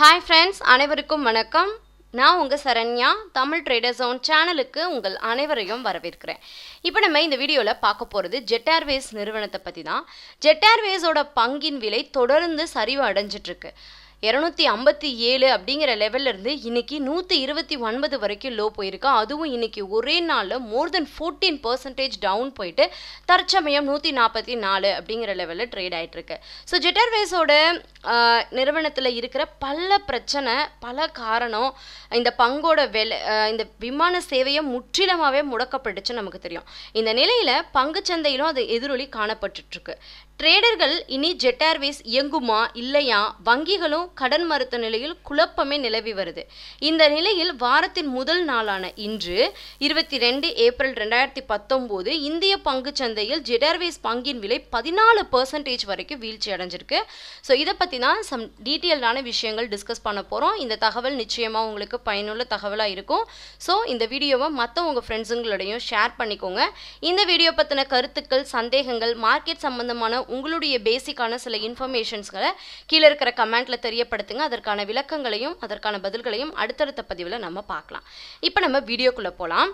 hi friends அனைவருக்கும் வணக்கம் நான் உங்கள் சரண்யா தமிழ் ட்ரேடர்ஸ் ஓன் சேனலுக்கு உங்கள் அனைவரையும் வரவேற்கிறேன் இப்போ நம்ம இந்த வீடியோவில் பார்க்க போகிறது ஜெட் நிறுவனத்தை பற்றி தான் ஜெட் ஏர்வேஸோட பங்கின் விலை தொடர்ந்து சரிவு அடைஞ்சிட்ருக்கு இரநூத்தி ஐம்பத்தி ஏழு அப்படிங்கிற லெவல்ல இருந்து இன்னைக்கு நூற்றி இருபத்தி ஒன்பது வரைக்கும் லோ போயிருக்கு அதுவும் இன்றைக்கி ஒரே நாளில் more than fourteen percentage down போயிட்டு தற்சமயம் நூற்றி நாற்பத்தி நாலு அப்படிங்கிற லெவலில் ட்ரேட் இருக்கு ஸோ ஜெட்டர்வேஸோட நிறுவனத்தில் இருக்கிற பல பிரச்சனை பல காரணம் இந்த பங்கோட வெலை இந்த விமான சேவையை முற்றிலுமாகவே முடக்கப்பட்டுச்சு நமக்கு தெரியும் இந்த நிலையில் சந்தையிலும் அது எதிரொலி இருக்கு ட்ரேடர்கள் இனி ஜெட் ஏர்வேஸ் இயங்குமா இல்லையா வங்கிகளும் கடன் மறுத்த நிலையில் குழப்பமே நிலவி வருது இந்த நிலையில் வாரத்தின் முதல் நாளான இன்று இருபத்தி ரெண்டு ஏப்ரல் ரெண்டாயிரத்தி பத்தொம்போது இந்திய பங்கு சந்தையில் ஜெடர்வேஸ் பங்கின் விலை பதினாலு பர்சன்டேஜ் வரைக்கும் வீழ்ச்சி அடைஞ்சிருக்கு ஸோ இதை பற்றி தான் சம் டீட்டெயில்டான விஷயங்கள் டிஸ்கஸ் பண்ண போகிறோம் இந்த தகவல் நிச்சயமாக உங்களுக்கு பயனுள்ள தகவலாக இருக்கும் ஸோ இந்த வீடியோவை மற்ற உங்கள் ஃப்ரெண்ட்ஸுங்களோடையும் ஷேர் பண்ணிக்கோங்க இந்த வீடியோ பற்றின கருத்துக்கள் சந்தேகங்கள் மார்க்கெட் சம்பந்தமான உங்களுடைய பேசிக்கான சில இன்ஃபர்மேஷன்ஸ்களை கீழே இருக்கிற கமெண்ட்டில் தெரிய தெரியப்படுத்துங்க அதற்கான விளக்கங்களையும் அதற்கான பதில்களையும் அடுத்தடுத்த பதிவில் நம்ம பார்க்கலாம் இப்போ நம்ம வீடியோக்குள்ளே போகலாம்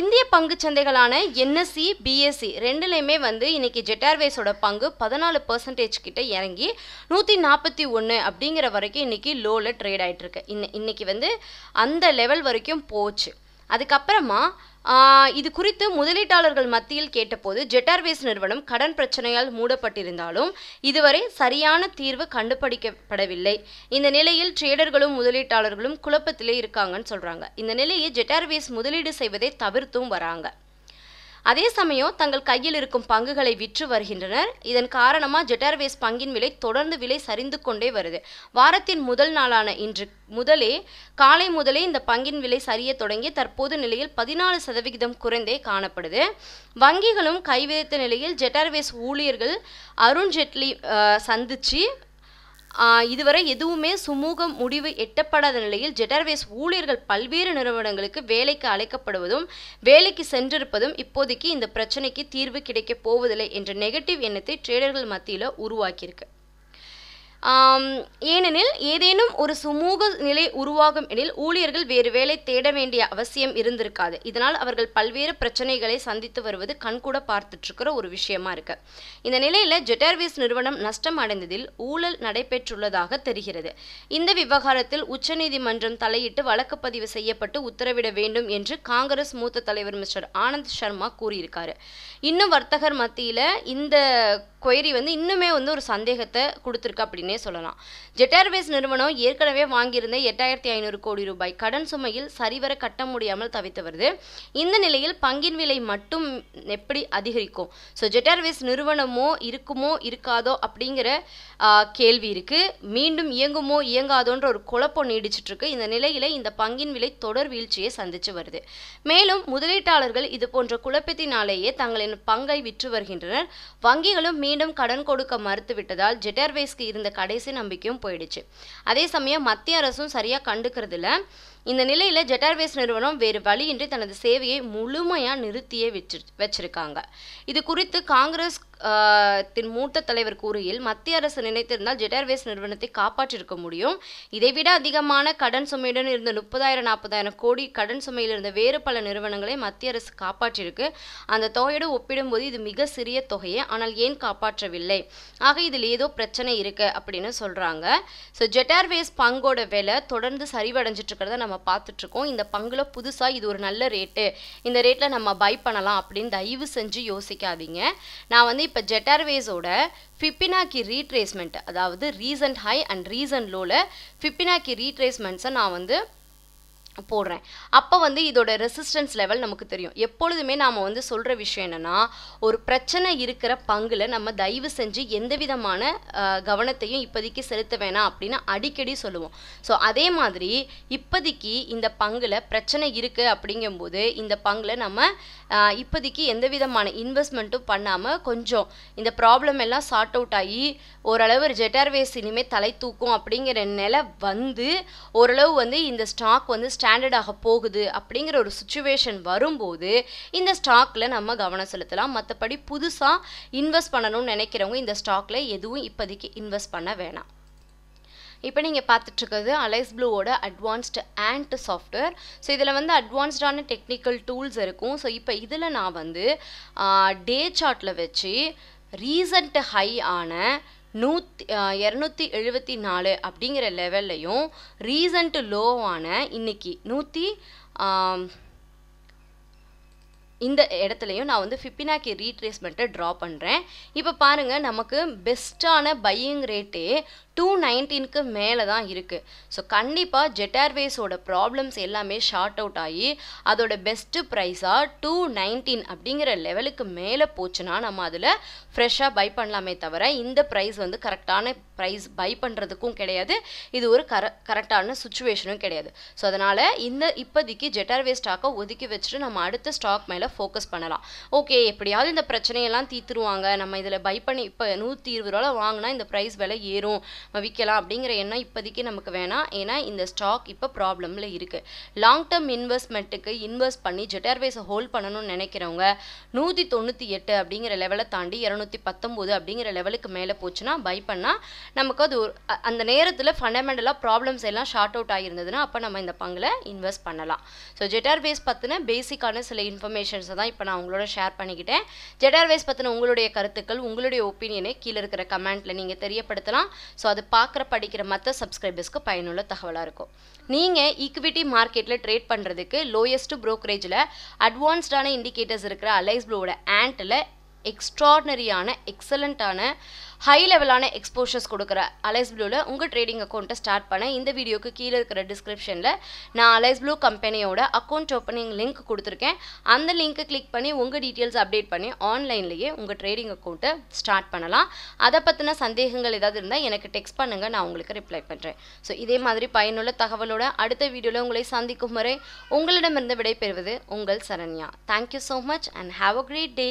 இந்திய பங்கு சந்தைகளான என்எஸ்சி பிஎஸ்சி ரெண்டுலேயுமே வந்து இன்றைக்கி ஜெட்டார்வேஸோட பங்கு பதினாலு பர்சன்டேஜ் கிட்ட இறங்கி நூற்றி நாற்பத்தி ஒன்று அப்படிங்கிற வரைக்கும் இன்றைக்கி லோவில் ட்ரேட் ஆகிட்டுருக்கு இன்ன இன்னைக்கு வந்து அந்த லெவல் வரைக்கும் போச்சு அதுக்கப்புறமா இது குறித்து முதலீட்டாளர்கள் மத்தியில் கேட்டபோது ஜெட்டார்வேஸ் நிறுவனம் கடன் பிரச்சனையால் மூடப்பட்டிருந்தாலும் இதுவரை சரியான தீர்வு கண்டுபிடிக்கப்படவில்லை இந்த நிலையில் ட்ரேடர்களும் முதலீட்டாளர்களும் குழப்பத்திலே இருக்காங்கன்னு சொல்கிறாங்க இந்த நிலையை ஜெட்டார்வேஸ் முதலீடு செய்வதை தவிர்த்தும் வராங்க அதே சமயம் தங்கள் கையில் இருக்கும் பங்குகளை விற்று வருகின்றனர் இதன் காரணமாக ஜெட்டார்வேஸ் பங்கின் விலை தொடர்ந்து விலை சரிந்து கொண்டே வருது வாரத்தின் முதல் நாளான இன்று முதலே காலை முதலே இந்த பங்கின் விலை சரிய தொடங்கி தற்போது நிலையில் பதினாலு சதவிகிதம் குறைந்தே காணப்படுது வங்கிகளும் கைவிதித்த நிலையில் ஜெட்டார்வேஸ் ஊழியர்கள் அருண் ஜேட்லி சந்திச்சு இதுவரை எதுவுமே சுமூக முடிவு எட்டப்படாத நிலையில் ஜெட்டர்வேஸ் ஊழியர்கள் பல்வேறு நிறுவனங்களுக்கு வேலைக்கு அழைக்கப்படுவதும் வேலைக்கு சென்றிருப்பதும் இப்போதைக்கு இந்த பிரச்சனைக்கு தீர்வு கிடைக்கப் போவதில்லை என்ற நெகட்டிவ் எண்ணத்தை ட்ரேடர்கள் மத்தியில் உருவாக்கியிருக்கு ஏனெனில் ஏதேனும் ஒரு சுமூக நிலை உருவாகும் எனில் ஊழியர்கள் வேறு வேலை தேட வேண்டிய அவசியம் இருந்திருக்காது இதனால் அவர்கள் பல்வேறு பிரச்சனைகளை சந்தித்து வருவது கண்கூட பார்த்துட்டு இருக்கிற ஒரு விஷயமா இருக்கு இந்த நிலையில் ஜெட்டர்வேஸ் நிறுவனம் நஷ்டம் அடைந்ததில் ஊழல் நடைபெற்றுள்ளதாக தெரிகிறது இந்த விவகாரத்தில் உச்சநீதிமன்றம் தலையிட்டு வழக்கு பதிவு செய்யப்பட்டு உத்தரவிட வேண்டும் என்று காங்கிரஸ் மூத்த தலைவர் மிஸ்டர் ஆனந்த் சர்மா கூறியிருக்காரு இன்னும் வர்த்தகர் மத்தியில் இந்த கொயரி வந்து இன்னுமே வந்து ஒரு சந்தேகத்தை கொடுத்துருக்கு அப்படின்னே சொல்லலாம் ஜெட்டேர்வேஸ் நிறுவனம் ஏற்கனவே வாங்கியிருந்த எட்டாயிரத்தி ஐநூறு கோடி ரூபாய் கடன் சுமையில் சரிவர கட்ட முடியாமல் தவித்து வருது இந்த நிலையில் பங்கின் விலை மட்டும் எப்படி அதிகரிக்கும் ஸோ ஜெட்டேர்வேஸ் நிறுவனமோ இருக்குமோ இருக்காதோ அப்படிங்கிற கேள்வி இருக்குது மீண்டும் இயங்குமோ இயங்காதோன்ற ஒரு குழப்பம் நீடிச்சிட்டு இருக்கு இந்த நிலையில் இந்த பங்கின் விலை தொடர் வீழ்ச்சியை சந்திச்சு வருது மேலும் முதலீட்டாளர்கள் இது போன்ற குழப்பத்தினாலேயே தங்களின் பங்கை விற்று வருகின்றனர் வங்கிகளும் மீண்டும் மீண்டும் கடன் கொடுக்க மறுத்துவிட்டதால் ஜெட் ஏர்வேஸ்க்கு இருந்த கடைசி நம்பிக்கையும் போயிடுச்சு அதே சமயம் மத்திய அரசும் சரியாக கண்டுக்கிறதுல இந்த நிலையில் ஜெட் நிறுவனம் வேறு வழியின்றி தனது சேவையை முழுமையாக நிறுத்தியே வச்சிரு வச்சிருக்காங்க இது குறித்து காங்கிரஸ் தின் மூத்த தலைவர் கூறுகையில் மத்திய அரசு நினைத்திருந்தால் ஜெடர்வேஸ் நிறுவனத்தை காப்பாற்றிருக்க முடியும் இதைவிட அதிகமான கடன் சுமையுடன் இருந்த முப்பதாயிரம் நாற்பதாயிரம் கோடி கடன் சுமையில் இருந்த வேறு பல நிறுவனங்களை மத்திய அரசு காப்பாற்றிருக்கு அந்த தொகையோடு ஒப்பிடும்போது இது மிக சிறிய தொகையே ஆனால் ஏன் காப்பாற்றவில்லை ஆக இதில் ஏதோ பிரச்சனை இருக்கு அப்படின்னு சொல்றாங்க ஸோ ஜெட்டார்வேஸ் பங்கோட விலை தொடர்ந்து சரிவடைஞ்சிட்டு இருக்கிறத நம்ம பார்த்துட்டு இருக்கோம் இந்த பங்குல புதுசா இது ஒரு நல்ல ரேட்டு இந்த ரேட்ல நம்ம பை பண்ணலாம் அப்படின்னு தயவு செஞ்சு யோசிக்காதீங்க நான் வந்து இப்போ ஜெட்டார்வேஸோட ஏர்வேஸோட ஃபிப்பினாக்கி ரீட்ரேஸ்மெண்ட் அதாவது ரீசன்ட் ஹை அண்ட் ரீசன்ட் லோவில் ஃபிப்பினாக்கி ரீட்ரேஸ்மெண்ட்ஸை நான் வந்து போடுறேன் அப்போ வந்து இதோட ரெசிஸ்டன்ஸ் லெவல் நமக்கு தெரியும் எப்பொழுதுமே நாம் வந்து சொல்கிற விஷயம் என்னென்னா ஒரு பிரச்சனை இருக்கிற பங்கில் நம்ம தயவு செஞ்சு எந்த விதமான கவனத்தையும் இப்போதைக்கு செலுத்த வேணாம் அப்படின்னு அடிக்கடி சொல்லுவோம் ஸோ அதே மாதிரி இப்போதைக்கு இந்த பங்கில் பிரச்சனை இருக்குது அப்படிங்கும்போது இந்த பங்கில் நம்ம இப்போதைக்கு எந்த விதமான இன்வெஸ்ட்மெண்ட்டும் பண்ணாமல் கொஞ்சம் இந்த ப்ராப்ளம் எல்லாம் சார்ட் அவுட் ஆகி ஓரளவு ஜெட்டார்வேஸ் இனிமேல் தலை தூக்கும் அப்படிங்கிற நிலை வந்து ஓரளவு வந்து இந்த ஸ்டாக் வந்து ஸ்டாண்டர்டாக போகுது அப்படிங்கிற ஒரு சுச்சுவேஷன் வரும்போது இந்த ஸ்டாக்ல நம்ம கவனம் செலுத்தலாம் மற்றபடி புதுசாக இன்வெஸ்ட் பண்ணணும்னு நினைக்கிறவங்க இந்த ஸ்டாக்ல எதுவும் இப்போதைக்கு இன்வெஸ்ட் பண்ண வேணாம் இப்போ நீங்கள் பார்த்துட்ருக்கிறது அலைஸ் ப்ளூவோட அட்வான்ஸ்டு ஆண்ட் சாஃப்ட்வேர் ஸோ இதில் வந்து அட்வான்ஸ்டான டெக்னிக்கல் டூல்ஸ் இருக்கும் ஸோ இப்போ இதில் நான் வந்து டே சார்ட்டில் வச்சு ரீசன்ட் ஹை ஆன நூற்றி இரநூத்தி எழுபத்தி நாலு அப்படிங்கிற லெவல்லையும் ரீசன்ட் லோவான இன்னைக்கு நூற்றி இந்த இடத்துலையும் நான் வந்து ஃபிப்பினாக்கி ரீட்ரேஸ்மெண்ட்டை ட்ரா பண்ணுறேன் இப்போ பாருங்கள் நமக்கு பெஸ்ட்டான பையிங் ரேட்டே டூ நைன்டீனுக்கு மேலே தான் இருக்குது ஸோ கண்டிப்பாக ஜெட் ஏர்வேஸோட ப்ராப்ளம்ஸ் எல்லாமே ஷார்ட் அவுட் ஆகி அதோட பெஸ்ட்டு ப்ரைஸாக டூ நைன்டீன் அப்படிங்கிற லெவலுக்கு மேலே போச்சுன்னா நம்ம அதில் ஃப்ரெஷ்ஷாக பை பண்ணலாமே தவிர இந்த ப்ரைஸ் வந்து கரெக்டான ப்ரைஸ் பை பண்ணுறதுக்கும் கிடையாது இது ஒரு கர கரெக்டான சுச்சுவேஷனும் கிடையாது ஸோ அதனால் இந்த இப்போதைக்கு ஜெட் ஸ்டாக்கை ஒதுக்கி வச்சுட்டு நம்ம அடுத்த ஸ்டாக் மேலே ஃபோக்கஸ் பண்ணலாம் ஓகே எப்படியாவது இந்த பிரச்சனையெல்லாம் தீர்த்துருவாங்க நம்ம இதில் பை பண்ணி இப்போ நூற்றி இருபது ரூபா வாங்கினா இந்த ப்ரைஸ் விலை ஏறும் விற்கலாம் அப்படிங்கிற எண்ணம் இப்போதைக்கு நமக்கு வேணாம் ஏன்னா இந்த ஸ்டாக் இப்போ ப்ராப்ளமில் இருக்குது லாங் டேர்ம் இன்வெஸ்ட்மெண்ட்டுக்கு இன்வெஸ்ட் பண்ணி ஜெட்டார்வேஸை ஹோல்ட் பண்ணணும்னு நினைக்கிறவங்க நூற்றி தொண்ணூற்றி எட்டு அப்படிங்கிற லெவலை தாண்டி இரநூத்தி பத்தொம்போது அப்படிங்கிற லெவலுக்கு மேலே போச்சுன்னா பை பண்ணால் நமக்கு அது அந்த நேரத்தில் ஃபண்டமெண்டலாக ப்ராப்ளம்ஸ் எல்லாம் ஷார்ட் அவுட் ஆகியிருந்ததுன்னா அப்போ நம்ம இந்த பங்கில் இன்வெஸ்ட் பண்ணலாம் ஸோ ஜெட்டார்வேஸ் பற்றின பேசிக்கான சில இன்ஃபர்மேஷன்ஸை தான் இப்போ நான் உங்களோட ஷேர் பண்ணிக்கிட்டேன் ஜெட்டார்வேஸ் பற்றின உங்களுடைய கருத்துக்கள் உங்களுடைய ஒப்பீனியனை கீழே இருக்கிற கமெண்ட்டில் நீங்கள் தெரியப்படுத்தலாம் ஸோ அது பார்க்குற படிக்கிற மற்ற சப்ஸ்கிரைபர்ஸ்க்கு பயனுள்ள தகவலாக இருக்கும் நீங்கள் ஈக்விட்டி மார்க்கெட்டில் ட்ரேட் பண்ணுறதுக்கு லோயஸ்ட் ப்ரோக்கரேஜில் அட்வான்ஸ்டான இண்டிகேட்டர்ஸ் இருக்கிற அலைஸ் ப்ளூவோட ஆண்டில் எக்ஸ்ட்ராடனரியான எக்ஸலண்ட்டான ஹை லெவலான எக்ஸ்போஷர்ஸ் கொடுக்குற அலைஸ் ப்ளூவில் உங்கள் ட்ரேடிங் அக்கௌண்ட்டை ஸ்டார்ட் பண்ண இந்த வீடியோக்கு கீழே இருக்கிற டிஸ்கிரிப்ஷனில் நான் அலைஸ் ப்ளூ கம்பெனியோட அக்கௌண்ட் ஓப்பனிங் லிங்க் கொடுத்துருக்கேன் அந்த லிங்க்கை கிளிக் பண்ணி உங்கள் டீட்டெயில்ஸ் அப்டேட் பண்ணி ஆன்லைன்லேயே உங்கள் ட்ரேடிங் அக்கௌண்ட்டை ஸ்டார்ட் பண்ணலாம் அதை பற்றின சந்தேகங்கள் ஏதாவது இருந்தால் எனக்கு டெக்ஸ்ட் பண்ணுங்கள் நான் உங்களுக்கு ரிப்ளை பண்ணுறேன் ஸோ இதே மாதிரி பயனுள்ள தகவலோட அடுத்த வீடியோவில் உங்களை சந்திக்கும் வரை உங்களிடமிருந்து விடைபெறுவது உங்கள் Saranya thank you so much and have a great day